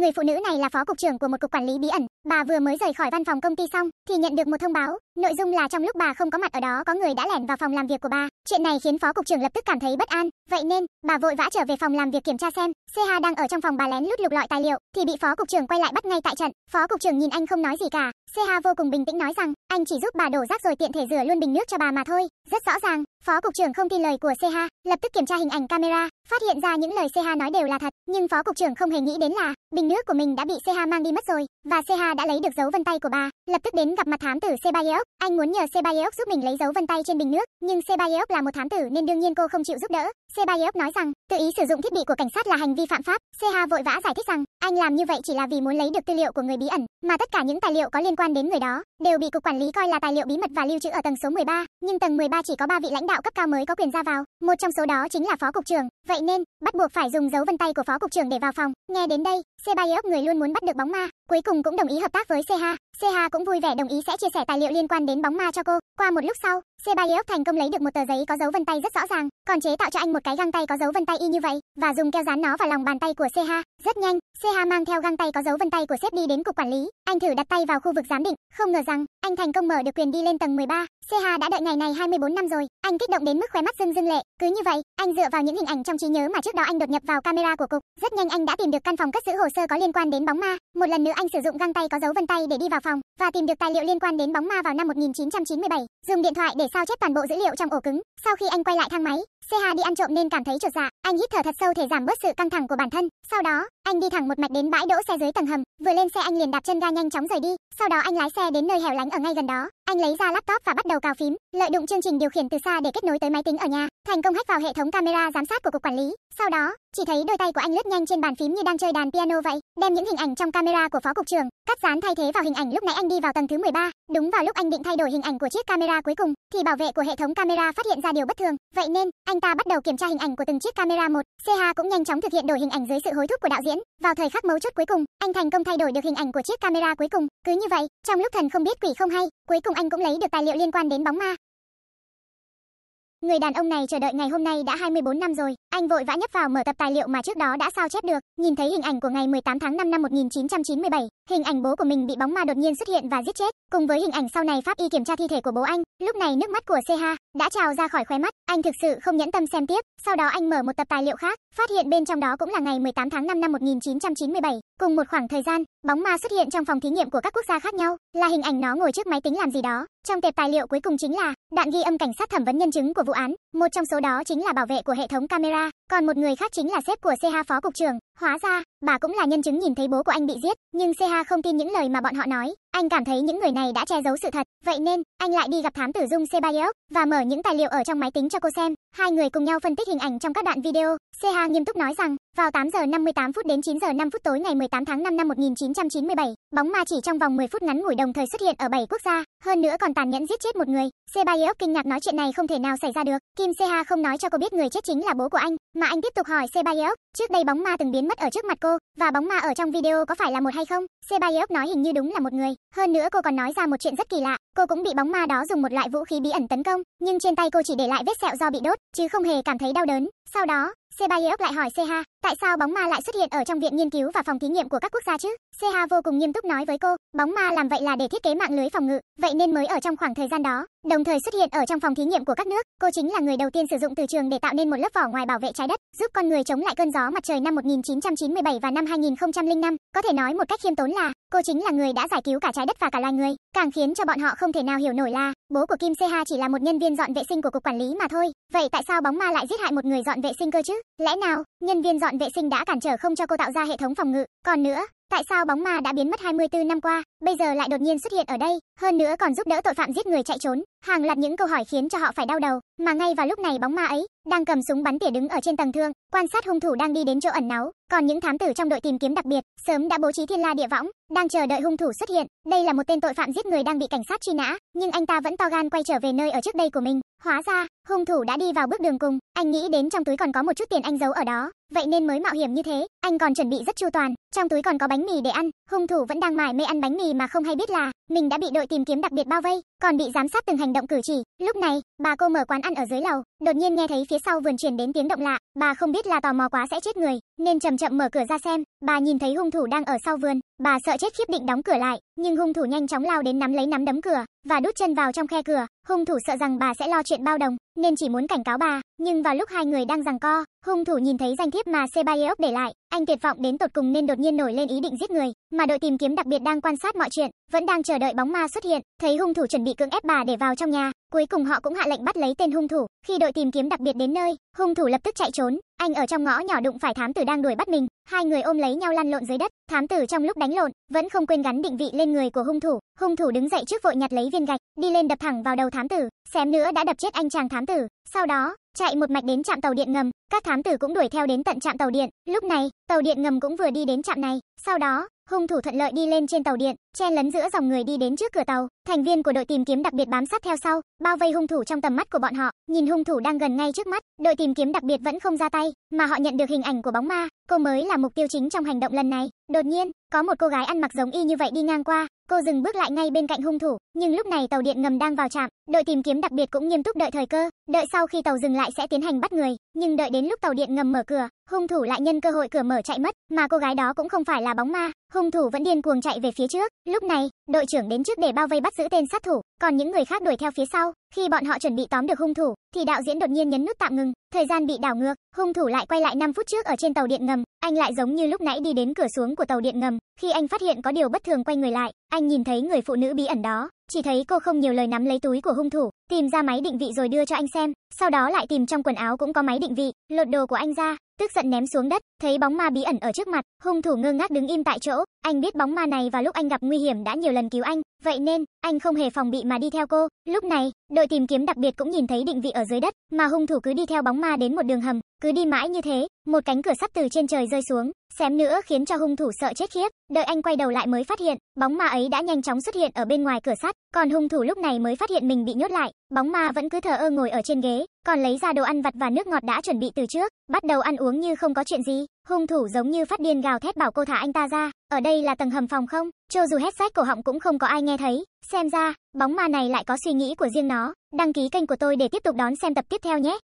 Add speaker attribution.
Speaker 1: Người phụ nữ này là phó cục trưởng của một cục quản lý bí ẩn. Bà vừa mới rời khỏi văn phòng công ty xong thì nhận được một thông báo, nội dung là trong lúc bà không có mặt ở đó có người đã lẻn vào phòng làm việc của bà. Chuyện này khiến phó cục trưởng lập tức cảm thấy bất an, vậy nên bà vội vã trở về phòng làm việc kiểm tra xem, CH đang ở trong phòng bà lén lút lục lọi tài liệu thì bị phó cục trưởng quay lại bắt ngay tại trận. Phó cục trưởng nhìn anh không nói gì cả, Seha vô cùng bình tĩnh nói rằng, anh chỉ giúp bà đổ rác rồi tiện thể rửa luôn bình nước cho bà mà thôi. Rất rõ ràng, phó cục trưởng không tin lời của Seha, lập tức kiểm tra hình ảnh camera, Phát hiện ra những lời Seha nói đều là thật, nhưng phó cục trưởng không hề nghĩ đến là bình nước của mình đã bị Seha mang đi mất rồi, và Seha đã lấy được dấu vân tay của bà lập tức đến gặp mặt thám tử Sebayeok. Anh muốn nhờ Sebayeok giúp mình lấy dấu vân tay trên bình nước, nhưng Sebayeok là một thám tử nên đương nhiên cô không chịu giúp đỡ. Sebayeok nói rằng, tự ý sử dụng thiết bị của cảnh sát là hành vi phạm pháp. Seha vội vã giải thích rằng, anh làm như vậy chỉ là vì muốn lấy được tư liệu của người bí ẩn, mà tất cả những tài liệu có liên quan đến người đó đều bị cục quản lý coi là tài liệu bí mật và lưu trữ ở tầng số 13, nhưng tầng 13 chỉ có 3 vị lãnh đạo cấp cao mới có quyền ra vào, một trong số đó chính là phó cục trưởng, vậy nên bắt buộc phải dùng dấu vân tay của phó cục trưởng để vào phòng. Nghe đến đây, Sebayeok người luôn muốn bắt được bóng ma, cuối cùng cũng đồng ý hợp tác với Seha. Seha cũng vui vẻ đồng ý sẽ chia sẻ tài liệu liên quan đến bóng ma cho cô. Qua một lúc sau, Sebaiok thành công lấy được một tờ giấy có dấu vân tay rất rõ ràng, còn chế tạo cho anh một cái găng tay có dấu vân tay y như vậy và dùng keo dán nó vào lòng bàn tay của Seha. Rất nhanh, Seha mang theo găng tay có dấu vân tay của sếp đi đến cục quản lý. Anh thử đặt tay vào khu vực giám định, không ngờ rằng anh thành công mở được quyền đi lên tầng 13. Seha đã đợi ngày này 24 năm rồi. Anh kích động đến mức khóe mắt rưng rưng lệ. Cứ như vậy, anh dựa vào những hình ảnh trong trí nhớ mà trước đó anh đột nhập vào camera của cục, rất nhanh anh đã tìm được căn phòng cất giữ hồ sơ có liên quan đến bóng ma. Một lần nữa anh sử dụng găng tay có dấu vân tay để đi vào phòng phòng và tìm được tài liệu liên quan đến bóng ma vào năm 1997, dùng điện thoại để sao chép toàn bộ dữ liệu trong ổ cứng. Sau khi anh quay lại thang máy, Seha đi ăn trộm nên cảm thấy trột dạ, anh hít thở thật sâu để giảm bớt sự căng thẳng của bản thân. Sau đó, anh đi thẳng một mạch đến bãi đỗ xe dưới tầng hầm, vừa lên xe anh liền đạp chân ga nhanh chóng rời đi, sau đó anh lái xe đến nơi hẻo lánh ở ngay gần đó. Anh lấy ra laptop và bắt đầu cào phím, lợi dụng chương trình điều khiển từ xa để kết nối tới máy tính ở nhà, thành công hack vào hệ thống camera giám sát của cục quản lý. Sau đó, chỉ thấy đôi tay của anh lướt nhanh trên bàn phím như đang chơi đàn piano vậy, đem những hình ảnh trong camera của phó cục trưởng cắt dán thay thế vào hình ảnh lúc nãy anh đi vào tầng thứ 13. Đúng vào lúc anh định thay đổi hình ảnh của chiếc camera cuối cùng, thì bảo vệ của hệ thống camera phát hiện ra điều bất thường, vậy nên anh ta bắt đầu kiểm tra hình ảnh của từng chiếc camera một. CH cũng nhanh chóng thực hiện đổi hình ảnh dưới sự hối thúc của đạo diễn. Vào thời khắc mấu chốt cuối cùng, anh thành công thay đổi được hình ảnh của chiếc camera cuối cùng. Cứ như vậy, trong lúc thần không biết quỷ không hay, cuối cùng anh cũng lấy được tài liệu liên quan đến bóng ma. Người đàn ông này chờ đợi ngày hôm nay đã 24 năm rồi. Anh vội vã nhấp vào mở tập tài liệu mà trước đó đã sao chép được. Nhìn thấy hình ảnh của ngày 18 tháng 5 năm 1997, hình ảnh bố của mình bị bóng ma đột nhiên xuất hiện và giết chết, cùng với hình ảnh sau này pháp y kiểm tra thi thể của bố anh. Lúc này nước mắt của CH đã trào ra khỏi khóe mắt, anh thực sự không nhẫn tâm xem tiếp. Sau đó anh mở một tập tài liệu khác, phát hiện bên trong đó cũng là ngày 18 tháng 5 năm 1997, cùng một khoảng thời gian, bóng ma xuất hiện trong phòng thí nghiệm của các quốc gia khác nhau, là hình ảnh nó ngồi trước máy tính làm gì đó. Trong tệp tài liệu cuối cùng chính là Đạn ghi âm cảnh sát thẩm vấn nhân chứng của vụ án, một trong số đó chính là bảo vệ của hệ thống camera, còn một người khác chính là sếp của CH phó cục trưởng. Hóa ra, bà cũng là nhân chứng nhìn thấy bố của anh bị giết, nhưng CH không tin những lời mà bọn họ nói. Anh cảm thấy những người này đã che giấu sự thật, vậy nên anh lại đi gặp thám tử Dung Sebayok và mở những tài liệu ở trong máy tính cho cô xem. Hai người cùng nhau phân tích hình ảnh trong các đoạn video. CH nghiêm túc nói rằng vào 8 giờ 58 phút đến 9 giờ 5 phút tối ngày 18 tháng 5 năm 1997, bóng ma chỉ trong vòng 10 phút ngắn ngủi đồng thời xuất hiện ở 7 quốc gia, hơn nữa còn tàn nhẫn giết chết một người. Sebayok kinh ngạc nói chuyện này không thể nào xảy ra được. Kim Seha không nói cho cô biết người chết chính là bố của anh, mà anh tiếp tục hỏi Sebayok, trước đây bóng ma từng biến mất ở trước mặt cô, và bóng ma ở trong video có phải là một hay không? Sebayok nói hình như đúng là một người. Hơn nữa cô còn nói ra một chuyện rất kỳ lạ, cô cũng bị bóng ma đó dùng một loại vũ khí bí ẩn tấn công, nhưng trên tay cô chỉ để lại vết sẹo do bị đốt, chứ không hề cảm thấy đau đớn. Sau đó, Sebayok lại hỏi Seha, Tại sao bóng ma lại xuất hiện ở trong viện nghiên cứu và phòng thí nghiệm của các quốc gia chứ? Seha vô cùng nghiêm túc nói với cô, bóng ma làm vậy là để thiết kế mạng lưới phòng ngự, vậy nên mới ở trong khoảng thời gian đó, đồng thời xuất hiện ở trong phòng thí nghiệm của các nước. Cô chính là người đầu tiên sử dụng từ trường để tạo nên một lớp vỏ ngoài bảo vệ trái đất, giúp con người chống lại cơn gió mặt trời năm 1997 và năm 2005. Có thể nói một cách khiêm tốn là, cô chính là người đã giải cứu cả trái đất và cả loài người, càng khiến cho bọn họ không thể nào hiểu nổi là Bố của Kim Seha chỉ là một nhân viên dọn vệ sinh của cục quản lý mà thôi. Vậy tại sao bóng ma lại giết hại một người dọn vệ sinh cơ chứ? Lẽ nào, nhân viên dọn vệ sinh đã cản trở không cho cô tạo ra hệ thống phòng ngự? Còn nữa, tại sao bóng ma đã biến mất 24 năm qua, bây giờ lại đột nhiên xuất hiện ở đây, hơn nữa còn giúp đỡ tội phạm giết người chạy trốn? Hàng loạt những câu hỏi khiến cho họ phải đau đầu, mà ngay vào lúc này bóng ma ấy đang cầm súng bắn tỉa đứng ở trên tầng thương, quan sát hung thủ đang đi đến chỗ ẩn náu, còn những thám tử trong đội tìm kiếm đặc biệt sớm đã bố trí thiên la địa võng, đang chờ đợi hung thủ xuất hiện. Đây là một tên tội phạm giết người đang bị cảnh sát truy nã, nhưng anh ta vẫn to gan quay trở về nơi ở trước đây của mình. Hóa ra, hung thủ đã đi vào bước đường cùng, anh nghĩ đến trong túi còn có một chút tiền anh giấu ở đó, vậy nên mới mạo hiểm như thế. Anh còn chuẩn bị rất chu toàn, trong túi còn có bánh mì để ăn, hung thủ vẫn đang mải mê ăn bánh mì mà không hay biết là mình đã bị đội tìm kiếm đặc biệt bao vây, còn bị giám sát từng hành động cử chỉ. Lúc này, bà cô mở quán ăn ở dưới lầu, đột nhiên nghe thấy phía sau vườn truyền đến tiếng động lạ, bà không biết là tò mò quá sẽ chết người, nên chậm chậm mở cửa ra xem. Bà nhìn thấy hung thủ đang ở sau vườn, bà sợ chết khiếp định đóng cửa lại, nhưng hung thủ nhanh chóng lao đến nắm lấy nắm đấm cửa và đút chân vào trong khe cửa. Hung thủ sợ rằng bà sẽ lo chuyện bao đồng, nên chỉ muốn cảnh cáo bà, nhưng vào lúc hai người đang giằng co, Hung thủ nhìn thấy danh thiếp mà Ceballos để lại, anh tuyệt vọng đến tột cùng nên đột nhiên nổi lên ý định giết người, mà đội tìm kiếm đặc biệt đang quan sát mọi chuyện, vẫn đang chờ đợi bóng ma xuất hiện, thấy hung thủ chuẩn bị cưỡng ép bà để vào trong nhà, cuối cùng họ cũng hạ lệnh bắt lấy tên hung thủ. Khi đội tìm kiếm đặc biệt đến nơi, hung thủ lập tức chạy trốn, anh ở trong ngõ nhỏ đụng phải thám tử đang đuổi bắt mình, hai người ôm lấy nhau lăn lộn dưới đất, thám tử trong lúc đánh lộn, vẫn không quên gắn định vị lên người của hung thủ, hung thủ đứng dậy trước vội nhặt lấy viên gạch, đi lên đập thẳng vào đầu thám tử, xém nữa đã đập chết anh chàng thám tử, sau đó, Chạy một mạch đến trạm tàu
Speaker 2: điện ngầm, các thám tử cũng đuổi theo đến tận trạm tàu điện. Lúc này, tàu điện ngầm cũng vừa đi đến trạm này, sau đó, hung thủ thuận lợi đi lên trên tàu điện, chen lấn giữa dòng người đi đến trước cửa tàu. Thành viên của đội tìm kiếm đặc biệt bám sát theo sau, bao vây hung thủ trong tầm mắt của bọn họ. Nhìn hung thủ đang gần ngay trước mắt, đội tìm kiếm đặc biệt vẫn không ra tay, mà họ nhận được hình ảnh của bóng ma, cô mới là mục tiêu chính trong hành động lần này. Đột nhiên, có một cô gái ăn mặc giống y như vậy đi ngang qua, Cô dừng bước lại ngay bên cạnh hung thủ, nhưng lúc này tàu điện ngầm đang vào trạm, đội tìm kiếm đặc biệt cũng nghiêm túc đợi thời cơ, đợi sau khi tàu dừng lại sẽ tiến hành bắt người, nhưng đợi đến lúc tàu điện ngầm mở cửa, hung thủ lại nhân cơ hội cửa mở chạy mất, mà cô gái đó cũng không phải là bóng ma, Hung thủ vẫn điên cuồng chạy về phía trước, lúc này, đội trưởng đến trước để bao vây bắt giữ tên sát thủ, còn những người khác đuổi theo phía sau. Khi bọn họ chuẩn bị tóm được hung thủ, thì đạo diễn đột nhiên nhấn nút tạm ngừng, thời gian bị đảo ngược, hung thủ lại quay lại 5 phút trước ở trên tàu điện ngầm, anh lại giống như lúc nãy đi đến cửa xuống của tàu điện ngầm, khi anh phát hiện có điều bất thường quay người lại, anh nhìn thấy người phụ nữ bí ẩn đó, chỉ thấy cô không nhiều lời nắm lấy túi của hung thủ, tìm ra máy định vị rồi đưa cho anh xem, sau đó lại tìm trong quần áo cũng có máy định vị, lột đồ của anh ra, tức giận ném xuống đất, thấy bóng ma bí ẩn ở trước mặt, hung thủ ngơ ngác đứng im tại chỗ, anh biết bóng ma này vào lúc anh gặp nguy hiểm đã nhiều lần cứu anh, vậy nên anh không hề phòng bị mà đi theo cô. Lúc này, đội tìm kiếm đặc biệt cũng nhìn thấy định vị ở dưới đất, mà hung thủ cứ đi theo bóng ma đến một đường hầm, cứ đi mãi như thế, một cánh cửa sắt từ trên trời rơi xuống, xém nữa khiến cho hung thủ sợ chết khiếp. Đợi anh quay đầu lại mới phát hiện, bóng ma ấy đã nhanh chóng xuất hiện ở bên ngoài cửa sắt, còn hung thủ lúc này mới phát hiện mình bị nhốt lại, bóng ma vẫn cứ thờ ơ ngồi ở trên ghế, còn lấy ra đồ ăn vặt và nước ngọt đã chuẩn bị từ trước, bắt đầu ăn uống như không có chuyện gì. Hung thủ giống như phát điên gào thét bảo cô thả anh ta ra, ở đây là tầng hầm phòng không, cho dù hét sách cổ họng cũng không có ai nghe thấy, xem ra, bóng ma này lại có suy nghĩ của riêng nó, đăng ký kênh của tôi để tiếp tục đón xem tập tiếp theo nhé.